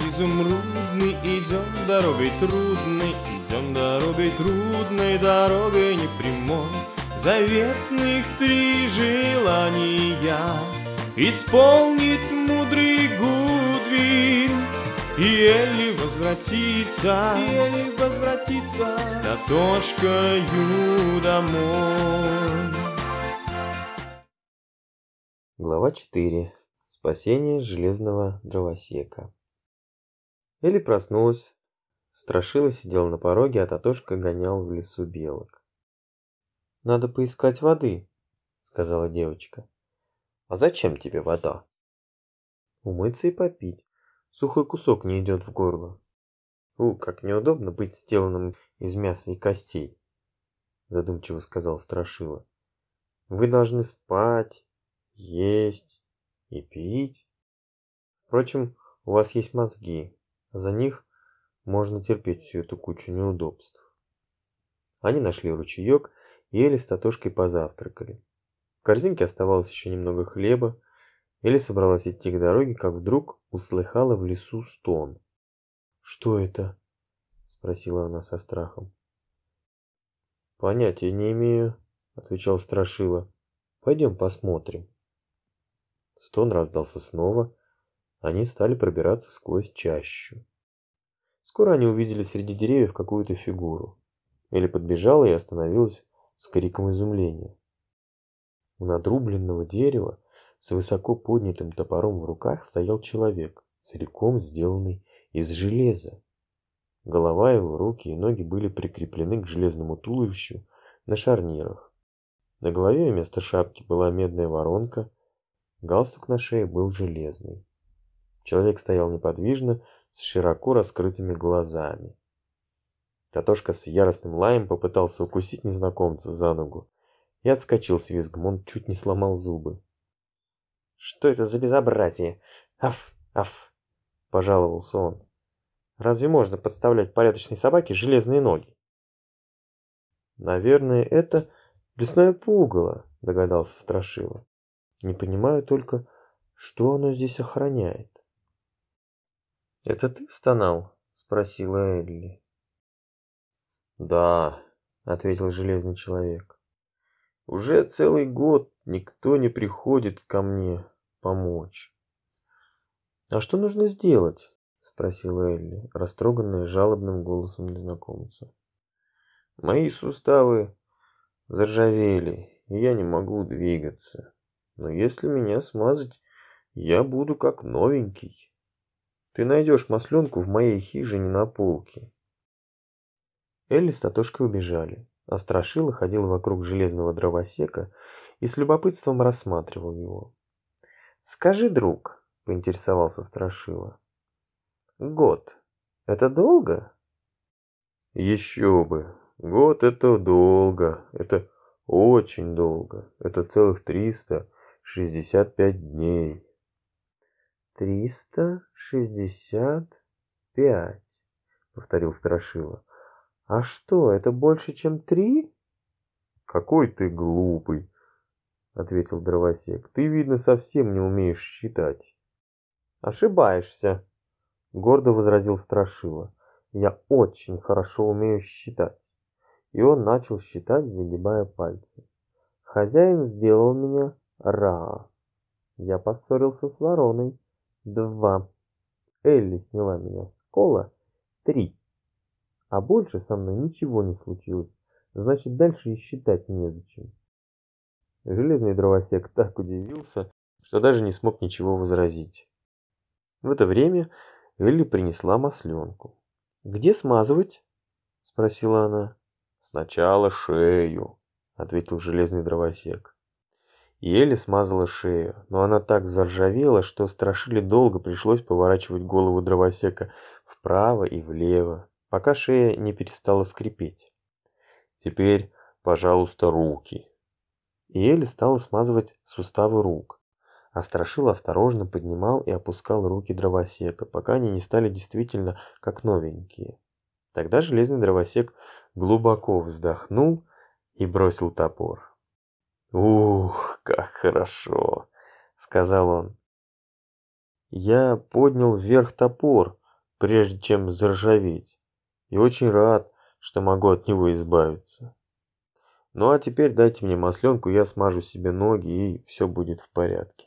изумрудный Идем дорогой трудной, идем дорогой трудной, дорогой непрямой. Заветных три желания исполнит мудрый Гудвин. И еле возвратится, и еле возвратится с Татошкою домой. Глава 4. Спасение железного дровосека. Или проснулась. Страшила сидел на пороге, а Татошка гонял в лесу белок. «Надо поискать воды», — сказала девочка. «А зачем тебе вода?» «Умыться и попить. Сухой кусок не идет в горло». «У, как неудобно быть сделанным из мяса и костей», — задумчиво сказал Страшила. «Вы должны спать, есть и пить. Впрочем, у вас есть мозги, за них можно терпеть всю эту кучу неудобств. Они нашли ручеек, ели с Татошкой позавтракали. В корзинке оставалось еще немного хлеба. Или собралась идти к дороге, как вдруг услыхала в лесу стон. «Что это?» — спросила она со страхом. «Понятия не имею», — отвечал Страшила. «Пойдем посмотрим». Стон раздался снова. Они стали пробираться сквозь чащу. Скоро они увидели среди деревьев какую-то фигуру. Элли подбежала и остановилась с криком изумления. У надрубленного дерева с высоко поднятым топором в руках стоял человек, целиком сделанный из железа. Голова его, руки и ноги были прикреплены к железному туловищу на шарнирах. На голове вместо шапки была медная воронка, галстук на шее был железный. Человек стоял неподвижно, с широко раскрытыми глазами. Татошка с яростным лаем попытался укусить незнакомца за ногу и отскочил с визгом, он чуть не сломал зубы. «Что это за безобразие? Аф, аф!» – пожаловался он. «Разве можно подставлять порядочной собаке железные ноги?» «Наверное, это лесное пугало», – догадался Страшила. «Не понимаю только, что оно здесь охраняет». «Это ты стонал?» — спросила Элли. «Да», — ответил Железный Человек. «Уже целый год никто не приходит ко мне помочь». «А что нужно сделать?» — спросила Элли, растроганная жалобным голосом незнакомца. «Мои суставы заржавели, и я не могу двигаться. Но если меня смазать, я буду как новенький». Ты найдешь масленку в моей хижине на полке. Элли с Татошкой убежали, а Страшила ходил вокруг железного дровосека и с любопытством рассматривал его. «Скажи, друг», — поинтересовался Страшила. «Год. Это долго?» «Еще бы. Год — это долго. Это очень долго. Это целых триста шестьдесят пять дней» триста шестьдесят пять, повторил Страшила. А что, это больше, чем три? Какой ты глупый, ответил дровосек. Ты, видно, совсем не умеешь считать. Ошибаешься, гордо возразил Страшила. Я очень хорошо умею считать. И он начал считать, загибая пальцы. Хозяин сделал меня раз. Я поссорился с вороной. Два. Элли сняла меня с кола. Три. А больше со мной ничего не случилось. Значит, дальше и считать незачем. Железный дровосек так удивился, что даже не смог ничего возразить. В это время Элли принесла масленку. «Где смазывать?» – спросила она. «Сначала шею», – ответил железный дровосек еле смазала шею, но она так заржавела, что страшили долго пришлось поворачивать голову дровосека вправо и влево, пока шея не перестала скрипеть. Теперь, пожалуйста, руки. И еле стала смазывать суставы рук. А Страшил осторожно поднимал и опускал руки дровосека, пока они не стали действительно как новенькие. Тогда железный дровосек глубоко вздохнул и бросил топор. «Ух, как хорошо!» — сказал он. Я поднял вверх топор, прежде чем заржаветь, и очень рад, что могу от него избавиться. Ну а теперь дайте мне масленку, я смажу себе ноги, и все будет в порядке.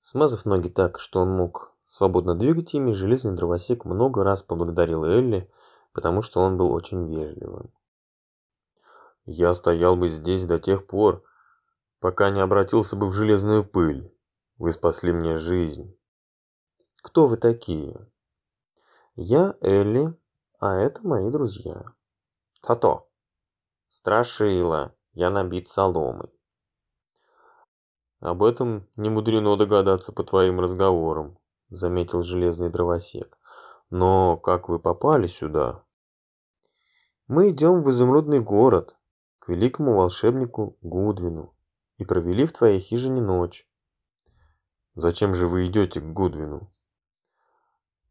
Смазав ноги так, что он мог свободно двигать ими, железный дровосек много раз поблагодарил Элли, потому что он был очень вежливым я стоял бы здесь до тех пор, пока не обратился бы в железную пыль. Вы спасли мне жизнь. Кто вы такие? Я Элли, а это мои друзья. Тато. Страшила, я набит соломой. Об этом не мудрено догадаться по твоим разговорам, заметил железный дровосек. Но как вы попали сюда? Мы идем в изумрудный город, к великому волшебнику Гудвину и провели в твоей хижине ночь. Зачем же вы идете к Гудвину?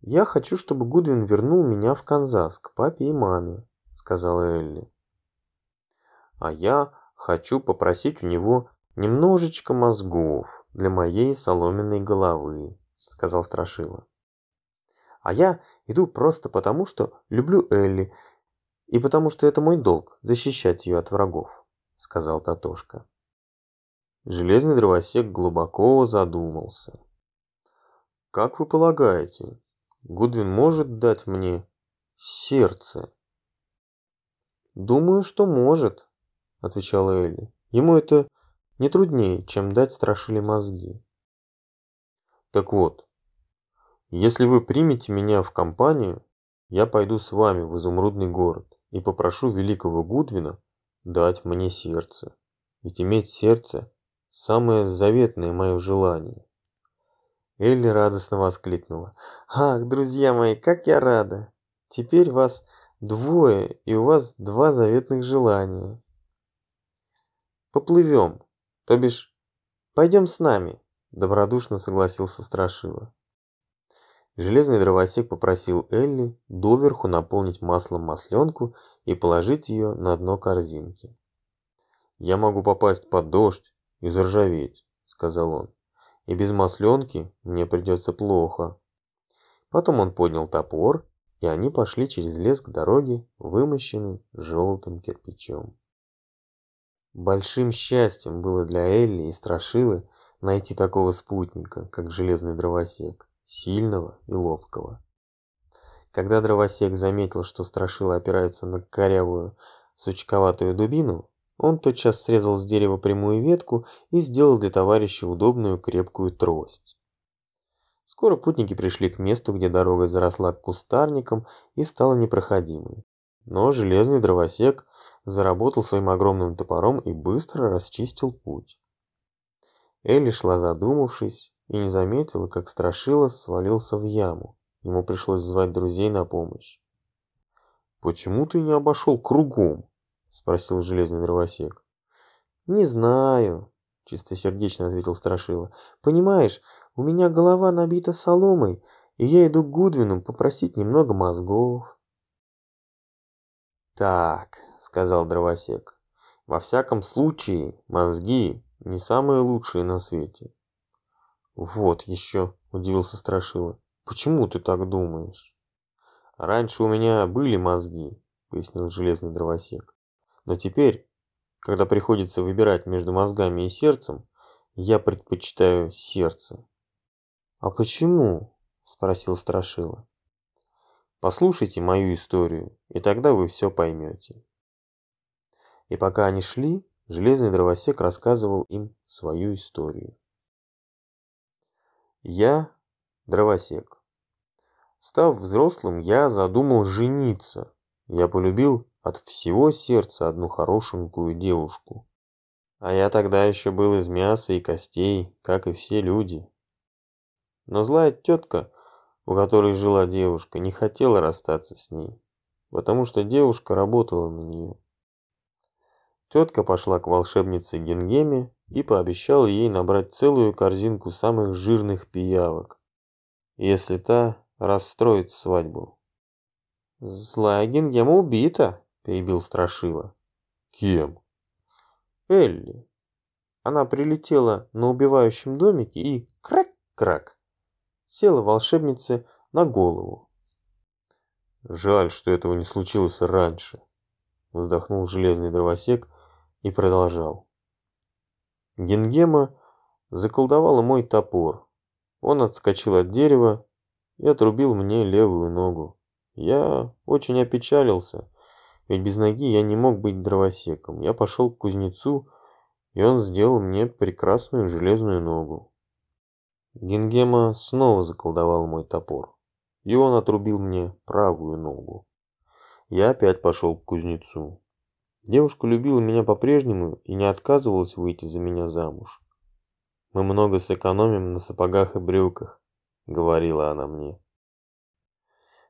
Я хочу, чтобы Гудвин вернул меня в Канзас к папе и маме, сказала Элли. А я хочу попросить у него немножечко мозгов для моей соломенной головы, сказал Страшила. А я иду просто потому, что люблю Элли и потому что это мой долг – защищать ее от врагов», – сказал Татошка. Железный дровосек глубоко задумался. «Как вы полагаете, Гудвин может дать мне сердце?» «Думаю, что может», – отвечала Элли. «Ему это не труднее, чем дать страшили мозги». «Так вот, если вы примете меня в компанию, я пойду с вами в изумрудный город и попрошу великого Гудвина дать мне сердце. Ведь иметь сердце – самое заветное мое желание. Элли радостно воскликнула. «Ах, друзья мои, как я рада! Теперь вас двое, и у вас два заветных желания. Поплывем, то бишь, пойдем с нами, добродушно согласился Страшила. Железный дровосек попросил Элли доверху наполнить маслом масленку и положить ее на дно корзинки. «Я могу попасть под дождь и заржаветь», — сказал он. «И без масленки мне придется плохо». Потом он поднял топор, и они пошли через лес к дороге, вымощенной желтым кирпичом. Большим счастьем было для Элли и Страшилы найти такого спутника, как железный дровосек сильного и ловкого. Когда дровосек заметил, что страшила опирается на корявую сучковатую дубину, он тотчас срезал с дерева прямую ветку и сделал для товарища удобную крепкую трость. Скоро путники пришли к месту, где дорога заросла кустарником и стала непроходимой. Но железный дровосек заработал своим огромным топором и быстро расчистил путь. Элли шла задумавшись, и не заметил, как Страшила свалился в яму. Ему пришлось звать друзей на помощь. «Почему ты не обошел кругом?» — спросил железный дровосек. «Не знаю», — чистосердечно ответил Страшила. «Понимаешь, у меня голова набита соломой, и я иду к Гудвину попросить немного мозгов». «Так», — сказал дровосек, — «во всяком случае, мозги не самые лучшие на свете. «Вот еще», – удивился Страшила. «Почему ты так думаешь?» «Раньше у меня были мозги», – пояснил железный дровосек. «Но теперь, когда приходится выбирать между мозгами и сердцем, я предпочитаю сердце». «А почему?» – спросил Страшила. «Послушайте мою историю, и тогда вы все поймете». И пока они шли, железный дровосек рассказывал им свою историю. Я дровосек. Став взрослым, я задумал жениться. Я полюбил от всего сердца одну хорошенькую девушку. А я тогда еще был из мяса и костей, как и все люди. Но злая тетка, у которой жила девушка, не хотела расстаться с ней, потому что девушка работала на нее. Тетка пошла к волшебнице Генгеме и пообещала ей набрать целую корзинку самых жирных пиявок, если та расстроит свадьбу. «Злая Гингема убита», — перебил Страшила. «Кем?» «Элли. Она прилетела на убивающем домике и крак-крак села волшебнице на голову. «Жаль, что этого не случилось раньше», — вздохнул железный дровосек, — и продолжал. Генгема заколдовала мой топор. Он отскочил от дерева и отрубил мне левую ногу. Я очень опечалился, ведь без ноги я не мог быть дровосеком. Я пошел к кузнецу, и он сделал мне прекрасную железную ногу. Генгема снова заколдовал мой топор, и он отрубил мне правую ногу. Я опять пошел к кузнецу, Девушка любила меня по-прежнему и не отказывалась выйти за меня замуж. «Мы много сэкономим на сапогах и брюках», — говорила она мне.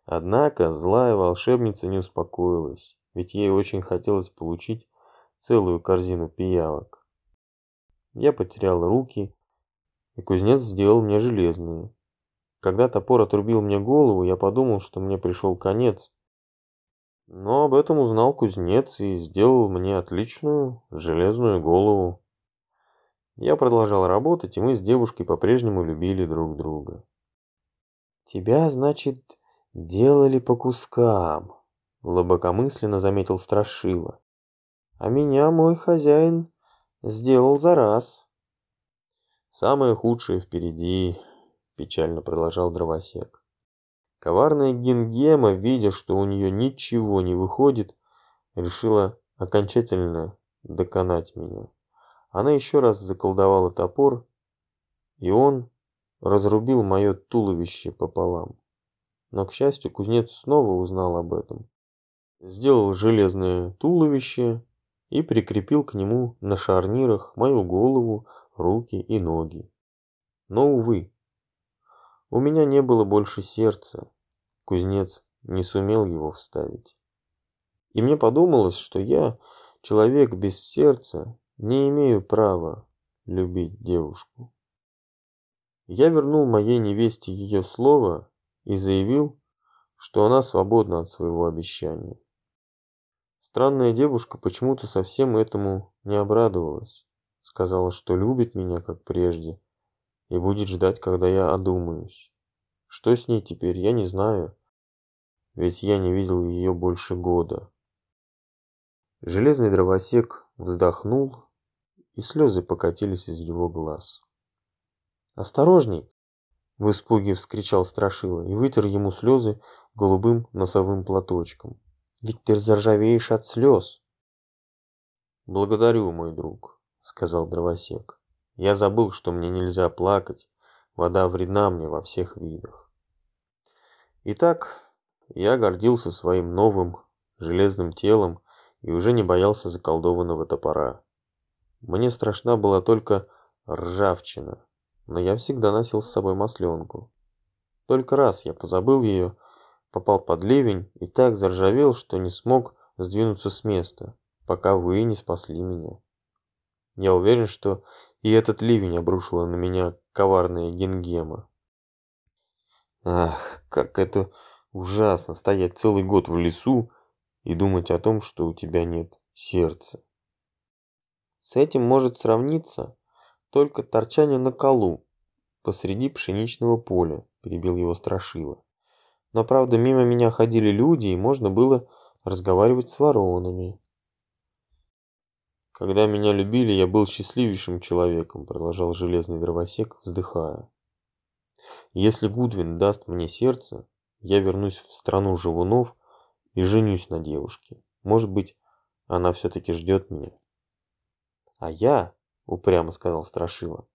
Однако злая волшебница не успокоилась, ведь ей очень хотелось получить целую корзину пиявок. Я потерял руки, и кузнец сделал мне железные. Когда топор отрубил мне голову, я подумал, что мне пришел конец, но об этом узнал кузнец и сделал мне отличную железную голову. Я продолжал работать, и мы с девушкой по-прежнему любили друг друга. «Тебя, значит, делали по кускам», — глубокомысленно заметил Страшила. «А меня мой хозяин сделал за раз». «Самое худшее впереди», — печально продолжал дровосек. Коварная Гингема, видя, что у нее ничего не выходит, решила окончательно доконать меня. Она еще раз заколдовала топор, и он разрубил мое туловище пополам. Но, к счастью, кузнец снова узнал об этом. Сделал железное туловище и прикрепил к нему на шарнирах мою голову, руки и ноги. Но, увы, у меня не было больше сердца. Кузнец не сумел его вставить. И мне подумалось, что я, человек без сердца, не имею права любить девушку. Я вернул моей невесте ее слово и заявил, что она свободна от своего обещания. Странная девушка почему-то совсем этому не обрадовалась. Сказала, что любит меня, как прежде, и будет ждать, когда я одумаюсь. Что с ней теперь, я не знаю, ведь я не видел ее больше года. Железный дровосек вздохнул, и слезы покатились из его глаз. «Осторожней!» – в испуге вскричал Страшила и вытер ему слезы голубым носовым платочком. «Ведь ты заржавеешь от слез!» «Благодарю, мой друг», – сказал дровосек. Я забыл, что мне нельзя плакать. Вода вредна мне во всех видах. Итак, я гордился своим новым железным телом и уже не боялся заколдованного топора. Мне страшна была только ржавчина, но я всегда носил с собой масленку. Только раз я позабыл ее, попал под ливень и так заржавел, что не смог сдвинуться с места, пока вы не спасли меня. Я уверен, что и этот ливень обрушила на меня коварная генгема. Ах, как это ужасно стоять целый год в лесу и думать о том, что у тебя нет сердца. С этим может сравниться только торчание на колу посреди пшеничного поля, перебил его Страшила. Но правда, мимо меня ходили люди, и можно было разговаривать с воронами когда меня любили, я был счастливейшим человеком, продолжал железный дровосек, вздыхая. Если Гудвин даст мне сердце, я вернусь в страну живунов и женюсь на девушке. Может быть, она все-таки ждет меня. А я, упрямо сказал Страшила,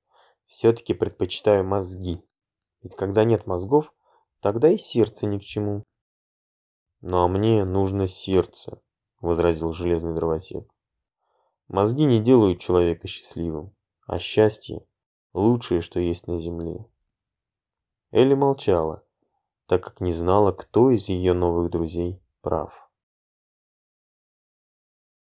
все-таки предпочитаю мозги. Ведь когда нет мозгов, тогда и сердце ни к чему. Ну а мне нужно сердце, возразил железный дровосек. Мозги не делают человека счастливым, а счастье – лучшее, что есть на земле. Элли молчала, так как не знала, кто из ее новых друзей прав.